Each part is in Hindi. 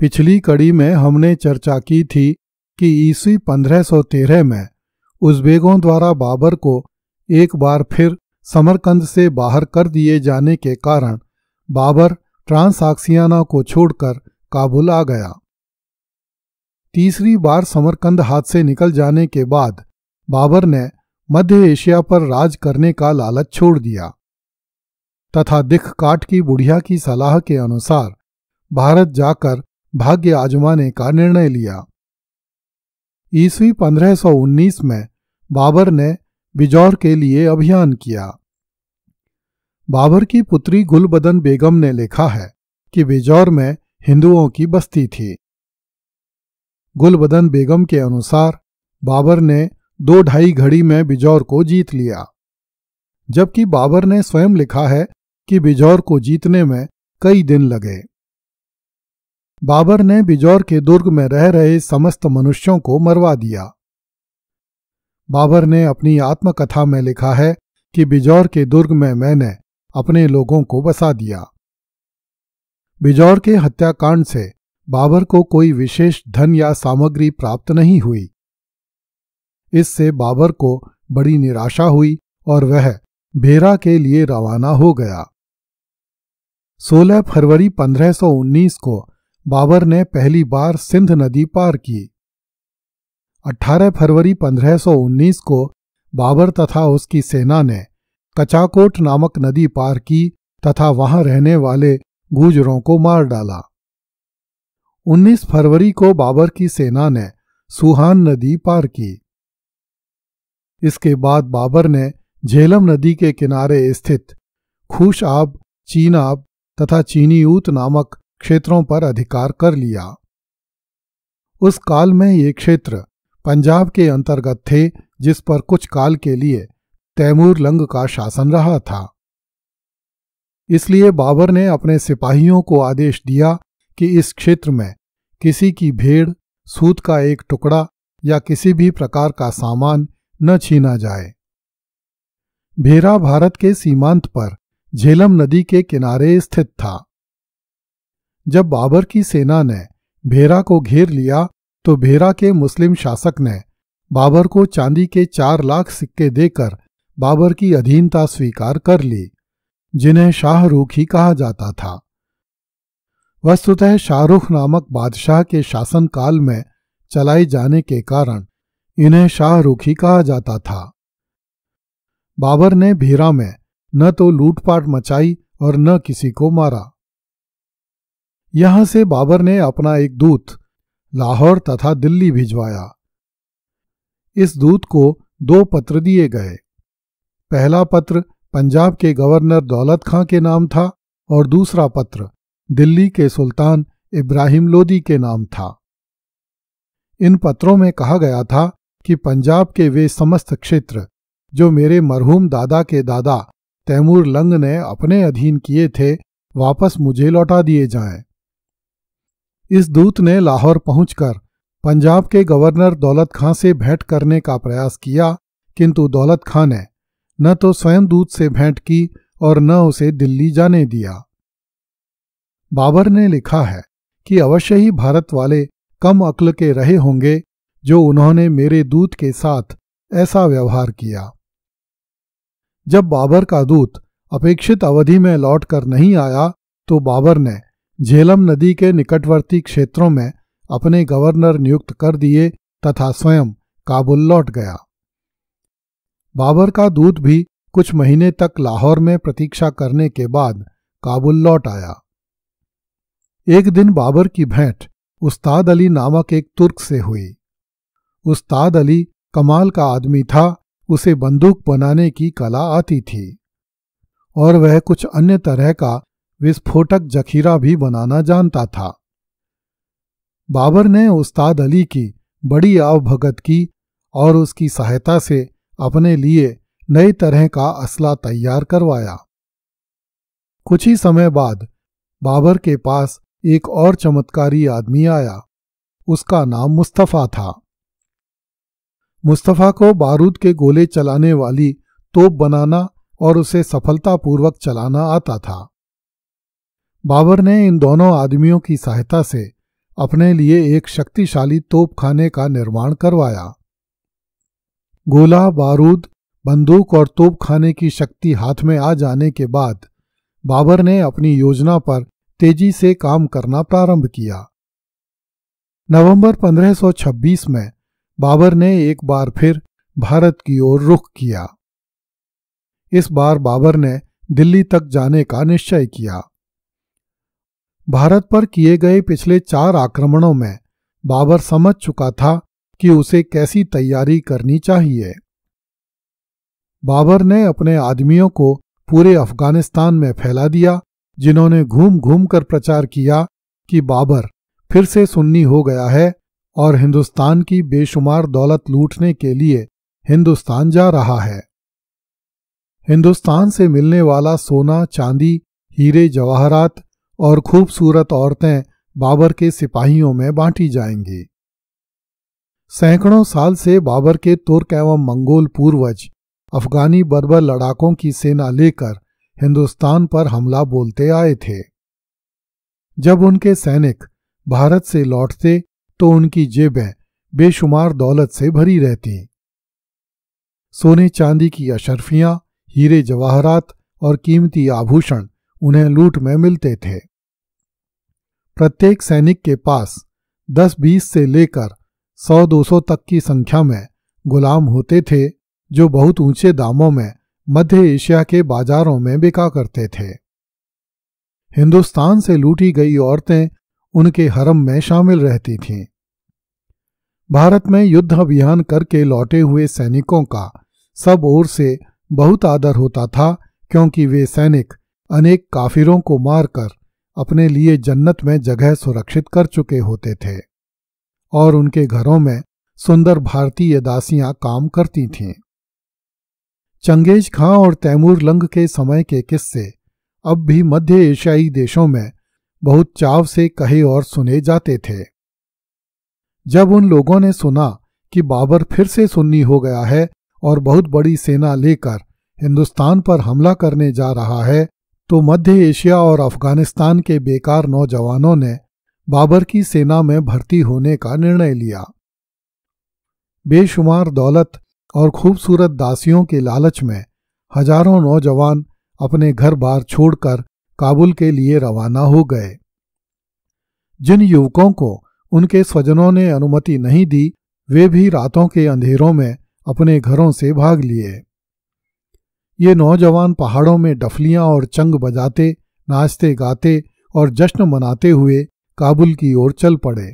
पिछली कड़ी में हमने चर्चा की थी कि ईस्वी 1513 में उज्बेगों द्वारा बाबर को एक बार फिर समरकंद से बाहर कर दिए जाने के कारण बाबर ट्रांसाक्सियाना को छोड़कर काबुल आ गया तीसरी बार समरकंद हाथ से निकल जाने के बाद बाबर ने मध्य एशिया पर राज करने का लालच छोड़ दिया तथा दिख काट की बुढ़िया की सलाह के अनुसार भारत जाकर भाग्य आजमाने का निर्णय लिया ईस्वी 1519 में बाबर ने बिजौर के लिए अभियान किया बाबर की पुत्री गुलबदन बेगम ने लिखा है कि बिजौर में हिंदुओं की बस्ती थी गुलबदन बेगम के अनुसार बाबर ने दो ढाई घड़ी में बिजौर को जीत लिया जबकि बाबर ने स्वयं लिखा है कि बिजौर को जीतने में कई दिन लगे बाबर ने बिजौर के दुर्ग में रह रहे समस्त मनुष्यों को मरवा दिया बाबर ने अपनी आत्मकथा में लिखा है कि बिजौर के दुर्ग में मैंने अपने लोगों को बसा दिया बिजौर के हत्याकांड से बाबर को कोई विशेष धन या सामग्री प्राप्त नहीं हुई इससे बाबर को बड़ी निराशा हुई और वह भेरा के लिए रवाना हो गया 16 फरवरी 1519 को बाबर ने पहली बार सिंध नदी पार की 18 फरवरी 1519 को बाबर तथा उसकी सेना ने कचाकोट नामक नदी पार की तथा वहां रहने वाले गुजरों को मार डाला 19 फरवरी को बाबर की सेना ने सुहान नदी पार की इसके बाद बाबर ने झेलम नदी के किनारे स्थित खुशआब चीनाब तथा चीनीऊत नामक क्षेत्रों पर अधिकार कर लिया उस काल में ये क्षेत्र पंजाब के अंतर्गत थे जिस पर कुछ काल के लिए तैमूर लंग का शासन रहा था इसलिए बाबर ने अपने सिपाहियों को आदेश दिया कि इस क्षेत्र में किसी की भेड़ सूत का एक टुकड़ा या किसी भी प्रकार का सामान न छीना जाए भेरा भारत के सीमांत पर झेलम नदी के किनारे स्थित था जब बाबर की सेना ने भेरा को घेर लिया तो भेरा के मुस्लिम शासक ने बाबर को चांदी के चार लाख सिक्के देकर बाबर की अधीनता स्वीकार कर ली जिन्हें शाहरुख ही कहा जाता था वस्तुतः शाहरुख नामक बादशाह के शासनकाल में चलाए जाने के कारण इन्हें शाहरुख ही कहा जाता था बाबर ने भीरा में न तो लूटपाट मचाई और न किसी को मारा यहां से बाबर ने अपना एक दूत लाहौर तथा दिल्ली भिजवाया इस दूत को दो पत्र दिए गए पहला पत्र पंजाब के गवर्नर दौलत खां के नाम था और दूसरा पत्र दिल्ली के सुल्तान इब्राहिम लोदी के नाम था इन पत्रों में कहा गया था कि पंजाब के वे समस्त क्षेत्र जो मेरे मरहूम दादा के दादा तैमूर लंग ने अपने अधीन किए थे वापस मुझे लौटा दिए जाएं इस दूत ने लाहौर पहुंचकर पंजाब के गवर्नर दौलत खां से भेंट करने का प्रयास किया किंतु दौलत खां ने न तो स्वयं दूत से भेंट की और न उसे दिल्ली जाने दिया बाबर ने लिखा है कि अवश्य ही भारत वाले कम अक्ल के रहे होंगे जो उन्होंने मेरे दूत के साथ ऐसा व्यवहार किया जब बाबर का दूत अपेक्षित अवधि में लौटकर नहीं आया तो बाबर ने झेलम नदी के निकटवर्ती क्षेत्रों में अपने गवर्नर नियुक्त कर दिए तथा स्वयं काबुल लौट गया बाबर का दूत भी कुछ महीने तक लाहौर में प्रतीक्षा करने के बाद काबुल लौट आया एक दिन बाबर की भेंट उस्ताद अली नामक एक तुर्क से हुई उस्ताद अली कमाल का आदमी था उसे बंदूक बनाने की कला आती थी और वह कुछ अन्य तरह का विस्फोटक जखीरा भी बनाना जानता था बाबर ने उस्ताद अली की बड़ी आवभगत की और उसकी सहायता से अपने लिए नई तरह का असला तैयार करवाया कुछ ही समय बाद बाबर के पास एक और चमत्कारी आदमी आया उसका नाम मुस्तफ़ा था मुस्तफ़ा को बारूद के गोले चलाने वाली तोप बनाना और उसे सफलतापूर्वक चलाना आता था बाबर ने इन दोनों आदमियों की सहायता से अपने लिए एक शक्तिशाली तोपखाने का निर्माण करवाया गोला बारूद बंदूक और तोपखाने की शक्ति हाथ में आ जाने के बाद बाबर ने अपनी योजना पर तेजी से काम करना प्रारंभ किया नवंबर 1526 में बाबर ने एक बार फिर भारत की ओर रुख किया इस बार बाबर ने दिल्ली तक जाने का निश्चय किया भारत पर किए गए पिछले चार आक्रमणों में बाबर समझ चुका था कि उसे कैसी तैयारी करनी चाहिए बाबर ने अपने आदमियों को पूरे अफगानिस्तान में फैला दिया जिन्होंने घूम घूम कर प्रचार किया कि बाबर फिर से सुन्नी हो गया है और हिंदुस्तान की बेशुमार दौलत लूटने के लिए हिंदुस्तान जा रहा है हिंदुस्तान से मिलने वाला सोना चांदी हीरे जवाहरात और खूबसूरत औरतें बाबर के सिपाहियों में बांटी जाएंगी सैकड़ों साल से बाबर के तुर्क एवं मंगोल पूर्वज अफगानी बर्बर लड़ाकों की सेना लेकर हिंदुस्तान पर हमला बोलते आए थे जब उनके सैनिक भारत से लौटते तो उनकी जेबें बेशुमार दौलत से भरी रहती सोने चांदी की अशरफियां हीरे जवाहरात और कीमती आभूषण उन्हें लूट में मिलते थे प्रत्येक सैनिक के पास 10-20 से लेकर 100-200 तक की संख्या में गुलाम होते थे जो बहुत ऊंचे दामों में मध्य एशिया के बाजारों में बिका करते थे हिंदुस्तान से लूटी गई औरतें उनके हरम में शामिल रहती थीं भारत में युद्ध अभियान करके लौटे हुए सैनिकों का सब ओर से बहुत आदर होता था क्योंकि वे सैनिक अनेक काफिरों को मारकर अपने लिए जन्नत में जगह सुरक्षित कर चुके होते थे और उनके घरों में सुंदर भारतीय दासियां काम करती थीं चंगेज खां और तैमूर लंग के समय के किस्से अब भी मध्य एशियाई देशों में बहुत चाव से कहे और सुने जाते थे जब उन लोगों ने सुना कि बाबर फिर से सुन्नी हो गया है और बहुत बड़ी सेना लेकर हिंदुस्तान पर हमला करने जा रहा है तो मध्य एशिया और अफगानिस्तान के बेकार नौजवानों ने बाबर की सेना में भर्ती होने का निर्णय लिया बेशुमार दौलत और खूबसूरत दासियों के लालच में हजारों नौजवान अपने घर बार छोड़कर काबुल के लिए रवाना हो गए जिन युवकों को उनके स्वजनों ने अनुमति नहीं दी वे भी रातों के अंधेरों में अपने घरों से भाग लिए ये नौजवान पहाड़ों में डफलियां और चंग बजाते नाचते गाते और जश्न मनाते हुए काबुल की ओर चल पड़े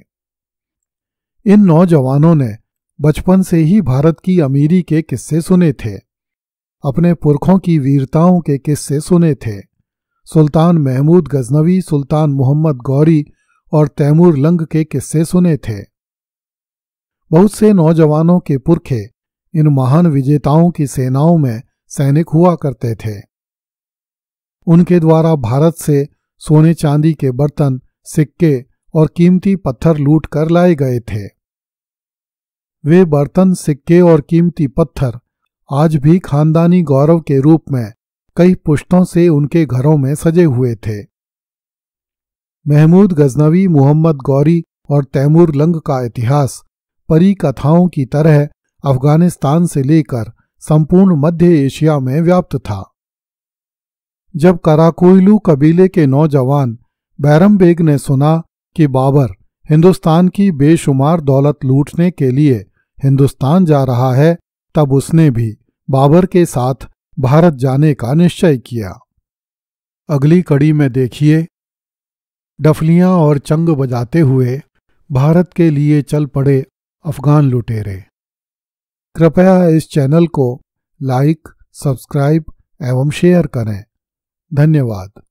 इन नौजवानों ने बचपन से ही भारत की अमीरी के किस्से सुने थे अपने पुरखों की वीरताओं के किस्से सुने थे सुल्तान महमूद गजनवी सुल्तान मोहम्मद गौरी और तैमूर लंग के किस्से सुने थे बहुत से नौजवानों के पुरखे इन महान विजेताओं की सेनाओं में सैनिक हुआ करते थे उनके द्वारा भारत से सोने चांदी के बर्तन सिक्के और कीमती पत्थर लूट कर लाए गए थे वे बर्तन सिक्के और कीमती पत्थर आज भी खानदानी गौरव के रूप में कई पुश्तों से उनके घरों में सजे हुए थे महमूद गजनवी मोहम्मद गौरी और तैमूर लंग का इतिहास परी कथाओं की तरह अफगानिस्तान से लेकर संपूर्ण मध्य एशिया में व्याप्त था जब कराकोयलू कबीले के नौजवान बैरम बेग ने सुना कि बाबर हिंदुस्तान की बेशुमार दौलत लूटने के लिए हिंदुस्तान जा रहा है तब उसने भी बाबर के साथ भारत जाने का निश्चय किया अगली कड़ी में देखिए डफलियां और चंग बजाते हुए भारत के लिए चल पड़े अफगान लुटेरे कृपया इस चैनल को लाइक सब्सक्राइब एवं शेयर करें धन्यवाद